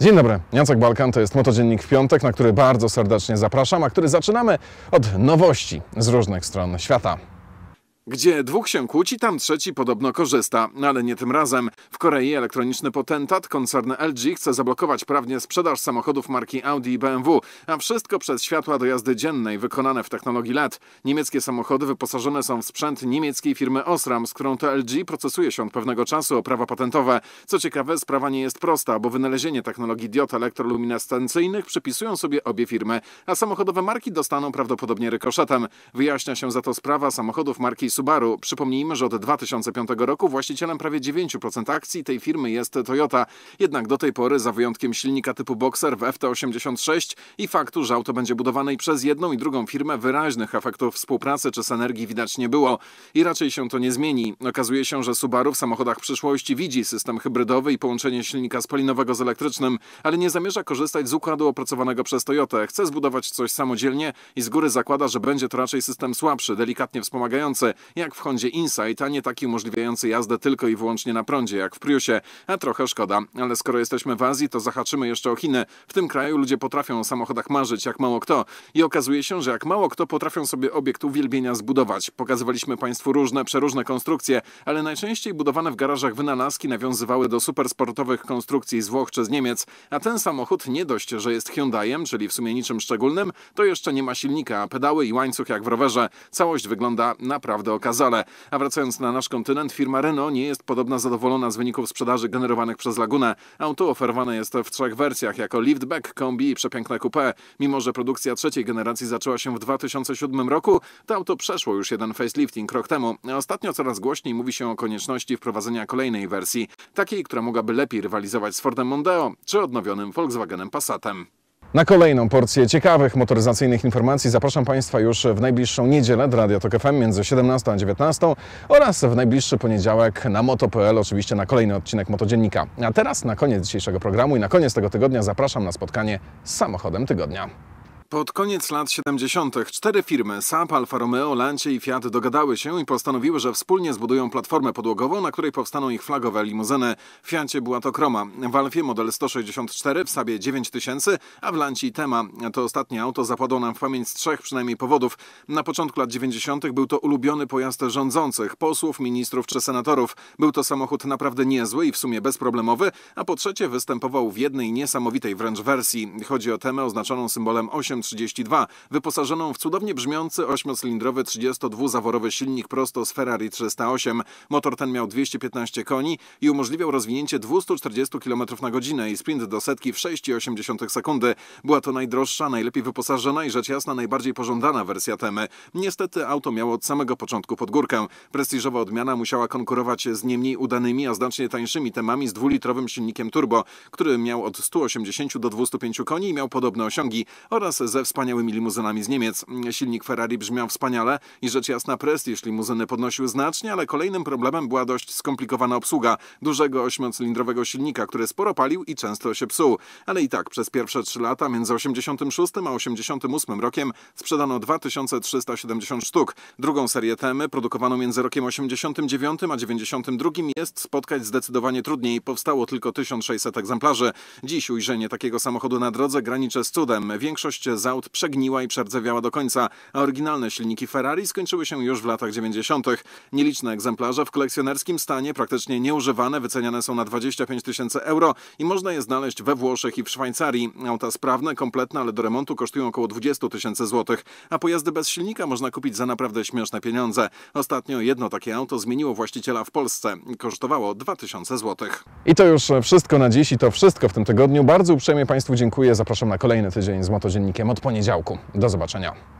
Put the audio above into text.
Dzień dobry, Jacek Balkan, to jest Motodziennik w piątek, na który bardzo serdecznie zapraszam, a który zaczynamy od nowości z różnych stron świata. Gdzie dwóch się kłóci, tam trzeci podobno korzysta, no ale nie tym razem. W Korei elektroniczny potentat koncern LG chce zablokować prawnie sprzedaż samochodów marki Audi i BMW, a wszystko przez światła do jazdy dziennej wykonane w technologii LED. Niemieckie samochody wyposażone są w sprzęt niemieckiej firmy Osram, z którą to LG procesuje się od pewnego czasu o prawa patentowe. Co ciekawe, sprawa nie jest prosta, bo wynalezienie technologii diod elektroluminescencyjnych przypisują sobie obie firmy, a samochodowe marki dostaną prawdopodobnie rykoszetem. Wyjaśnia się za to sprawa samochodów marki Subaru. Przypomnijmy, że od 2005 roku właścicielem prawie 9% akcji tej firmy jest Toyota. Jednak do tej pory, za wyjątkiem silnika typu Boxer w FT86 i faktu, że auto będzie budowane i przez jedną i drugą firmę, wyraźnych efektów współpracy czy synergii widać nie było. I raczej się to nie zmieni. Okazuje się, że Subaru w samochodach przyszłości widzi system hybrydowy i połączenie silnika spalinowego z elektrycznym, ale nie zamierza korzystać z układu opracowanego przez Toyotę. Chce zbudować coś samodzielnie i z góry zakłada, że będzie to raczej system słabszy, delikatnie wspomagający jak w Hondzie Insight, a nie taki umożliwiający jazdę tylko i wyłącznie na prądzie, jak w Priusie, a trochę szkoda. Ale skoro jesteśmy w Azji, to zahaczymy jeszcze o Chiny. W tym kraju ludzie potrafią o samochodach marzyć, jak mało kto. I okazuje się, że jak mało kto potrafią sobie obiekt uwielbienia zbudować. Pokazywaliśmy Państwu różne, przeróżne konstrukcje, ale najczęściej budowane w garażach wynalazki nawiązywały do supersportowych konstrukcji z Włoch czy z Niemiec, a ten samochód nie dość, że jest Hyundaiem, czyli w sumie niczym szczególnym, to jeszcze nie ma silnika, a pedały i łańcuch jak w rowerze. Całość wygląda naprawdę okazale. A wracając na nasz kontynent, firma Renault nie jest podobna zadowolona z wyników sprzedaży generowanych przez Lagunę. Auto oferowane jest w trzech wersjach, jako liftback, kombi i przepiękne coupé. Mimo, że produkcja trzeciej generacji zaczęła się w 2007 roku, to auto przeszło już jeden facelifting rok temu. Ostatnio coraz głośniej mówi się o konieczności wprowadzenia kolejnej wersji, takiej, która mogłaby lepiej rywalizować z Fordem Mondeo czy odnowionym Volkswagenem Passatem. Na kolejną porcję ciekawych motoryzacyjnych informacji zapraszam Państwa już w najbliższą niedzielę do Radio Tok FM między 17 a 19 oraz w najbliższy poniedziałek na moto.pl oczywiście na kolejny odcinek Motodziennika. A teraz na koniec dzisiejszego programu i na koniec tego tygodnia zapraszam na spotkanie z samochodem tygodnia. Pod koniec lat 70. cztery firmy SAP, Alfa Romeo, Lancie i Fiat dogadały się i postanowiły, że wspólnie zbudują platformę podłogową, na której powstaną ich flagowe limuzyny. W Fiacie była to Kroma, w Alfie model 164, w Sabie 9000, a w Lancie Tema. To ostatnie auto zapadło nam w pamięć z trzech przynajmniej powodów. Na początku lat 90. był to ulubiony pojazd rządzących, posłów, ministrów czy senatorów. Był to samochód naprawdę niezły i w sumie bezproblemowy, a po trzecie występował w jednej niesamowitej wręcz wersji. Chodzi o Temę oznaczoną symbolem 8 wyposażoną w cudownie brzmiący 8-cylindrowy 32-zaworowy silnik prosto z Ferrari 308. Motor ten miał 215 koni i umożliwiał rozwinięcie 240 km na godzinę i sprint do setki w 6,8 sekundy. Była to najdroższa, najlepiej wyposażona i rzecz jasna najbardziej pożądana wersja Temy. Niestety auto miało od samego początku pod Prestiżowa odmiana musiała konkurować z nie mniej udanymi, a znacznie tańszymi Temami z dwulitrowym silnikiem turbo, który miał od 180 do 205 koni i miał podobne osiągi oraz ze wspaniałymi limuzynami z Niemiec. Silnik Ferrari brzmiał wspaniale i rzecz jasna prestiż limuzyny podnosił znacznie, ale kolejnym problemem była dość skomplikowana obsługa dużego ośmiocylindrowego silnika, który sporo palił i często się psuł. Ale i tak przez pierwsze trzy lata między 86 a 88 rokiem sprzedano 2370 sztuk. Drugą serię temy produkowaną między rokiem 89 a 92 jest spotkać zdecydowanie trudniej. Powstało tylko 1600 egzemplarzy. Dziś ujrzenie takiego samochodu na drodze graniczy z cudem. Większość wiele z aut przegniła i przerdzewiała do końca, a oryginalne silniki Ferrari skończyły się już w latach 90. Nieliczne egzemplarze w kolekcjonerskim stanie, praktycznie nieużywane, wyceniane są na 25 tysięcy euro i można je znaleźć we Włoszech i w Szwajcarii. Auta sprawne, kompletne, ale do remontu kosztują około 20 tysięcy złotych, a pojazdy bez silnika można kupić za naprawdę śmieszne pieniądze. Ostatnio jedno takie auto zmieniło właściciela w Polsce. Kosztowało 2000 złotych. I to już wszystko na dziś i to wszystko w tym tygodniu. Bardzo uprzejmie Państwu dziękuję. Zapraszam na kolejny tydzień z Motodziennikiem od poniedziałku. Do zobaczenia.